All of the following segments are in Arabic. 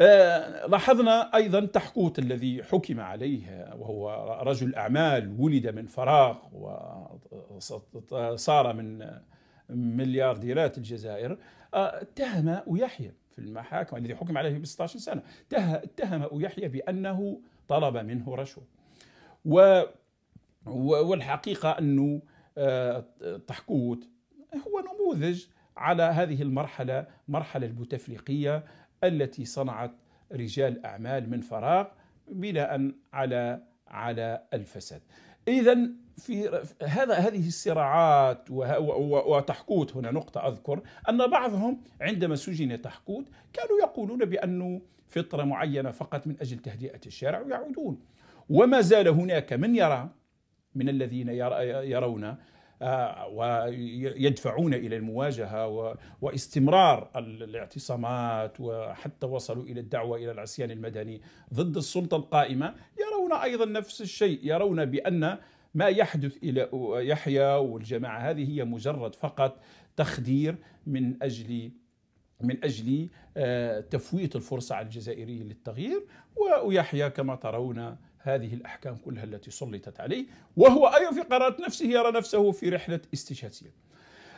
آه، لاحظنا أيضا تحقوت الذي حكم عليه وهو رجل أعمال ولد من فراغ وصار من مليارديرات الجزائر آه، اتهم ويحيى في المحاكم الذي حكم عليه ب 16 سنة اتهم ويحيى بأنه طلب منه رشوة و والحقيقة أنه آه، تحقوت هو نموذج على هذه المرحلة مرحلة البوتفليقية التي صنعت رجال اعمال من فراغ بناء على على الفساد. اذا في هذا هذه الصراعات وتحكوت هنا نقطة أذكر أن بعضهم عندما سجن تحكوت كانوا يقولون بأنه فترة معينة فقط من أجل تهدئة الشارع ويعودون وما زال هناك من يرى من الذين يرى يرون آه، ويدفعون الى المواجهه واستمرار الاعتصامات وحتى وصلوا الى الدعوه الى العصيان المدني ضد السلطه القائمه يرون ايضا نفس الشيء يرون بان ما يحدث الى يحيى والجماعه هذه هي مجرد فقط تخدير من اجل من اجل آه، تفويت الفرصه على الجزائريين للتغيير ويحيى كما ترون هذه الأحكام كلها التي سلطت عليه وهو أيضا في قرارات نفسه يرى نفسه في رحلة استشهادية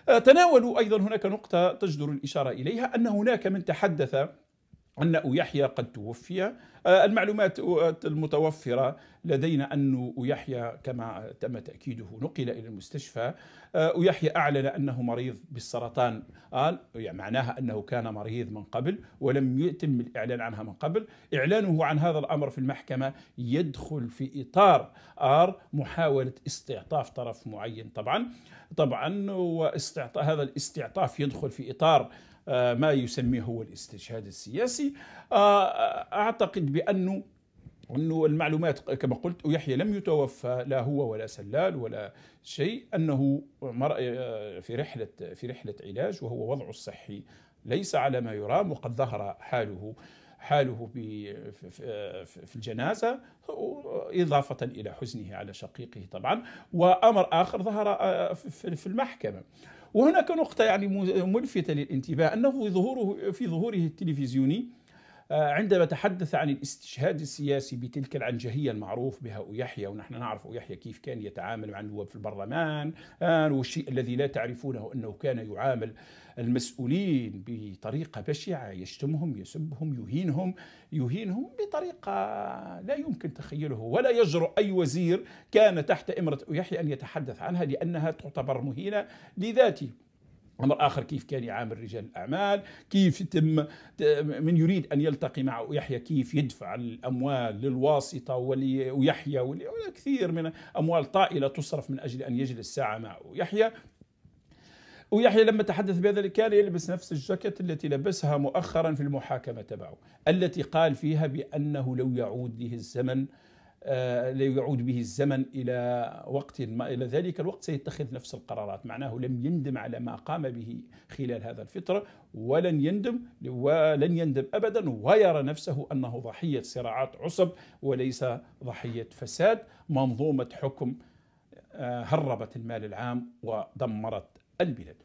آه، تناولوا أيضا هناك نقطة تجدر الإشارة إليها أن هناك من تحدث أن يحيى قد توفي آه، المعلومات آه، المتوفرة لدينا أن يحيى كما تم تأكيده نقل إلى المستشفى آه، يحيى أعلن أنه مريض بالسرطان يعني معناها أنه كان مريض من قبل ولم يتم الإعلان عنها من قبل إعلانه عن هذا الأمر في المحكمة يدخل في إطار آر محاولة استعطاف طرف معين طبعا طبعا واستعطاف هذا الاستعطاف يدخل في إطار آه، ما يسميه هو الاستشهاد السياسي آه، آه، أعتقد بأنه أنه المعلومات كما قلت يحيى لم يتوفى لا هو ولا سلال ولا شيء أنه في رحلة في رحلة علاج وهو وضعه الصحي ليس على ما يرام وقد ظهر حاله حاله في الجنازة إضافة إلى حزنه على شقيقه طبعا وأمر آخر ظهر آه، في المحكمة وهناك نقطة يعني ملفتة للانتباه أنه ظهوره في ظهوره التلفزيوني آه، عندما تحدث عن الاستشهاد السياسي بتلك العنجهية المعروف بها أويحيى ونحن نعرف أويحيى كيف كان يتعامل مع النواب في البرلمان آه، والشيء الذي لا تعرفونه أنه كان يعامل المسؤولين بطريقة بشعة يشتمهم يسبهم يهينهم يهينهم بطريقة لا يمكن تخيله ولا يجرؤ أي وزير كان تحت إمرة أويحيى أن يتحدث عنها لأنها تعتبر مهينة لذاته امر اخر كيف كان يعامل رجال الاعمال، كيف يتم من يريد ان يلتقي مع يحيى كيف يدفع الاموال للواسطه ويحيى وكثير من اموال طائله تصرف من اجل ان يجلس ساعه مع يحيى ويحيى لما تحدث بهذا كان يلبس نفس الجاكيت التي لبسها مؤخرا في المحاكمه تبعه، التي قال فيها بانه لو يعود به الزمن آه، ليعود يعود به الزمن إلى وقت ما إلى ذلك الوقت سيتخذ نفس القرارات معناه لم يندم على ما قام به خلال هذا الفترة ولن يندم ولن يندم أبدا ويرى نفسه أنه ضحية صراعات عصب وليس ضحية فساد منظومة حكم آه، هربت المال العام ودمرت البلاد